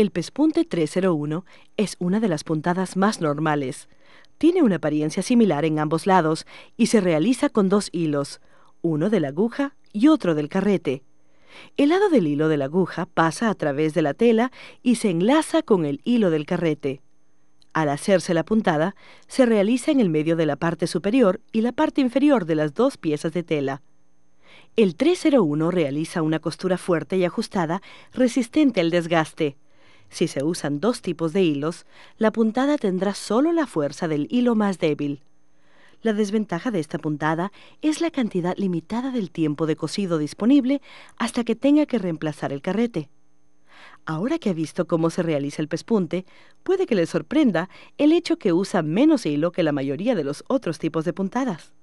El pespunte 301 es una de las puntadas más normales. Tiene una apariencia similar en ambos lados y se realiza con dos hilos, uno de la aguja y otro del carrete. El lado del hilo de la aguja pasa a través de la tela y se enlaza con el hilo del carrete. Al hacerse la puntada, se realiza en el medio de la parte superior y la parte inferior de las dos piezas de tela. El 301 realiza una costura fuerte y ajustada, resistente al desgaste. Si se usan dos tipos de hilos, la puntada tendrá solo la fuerza del hilo más débil. La desventaja de esta puntada es la cantidad limitada del tiempo de cosido disponible hasta que tenga que reemplazar el carrete. Ahora que ha visto cómo se realiza el pespunte, puede que le sorprenda el hecho que usa menos hilo que la mayoría de los otros tipos de puntadas.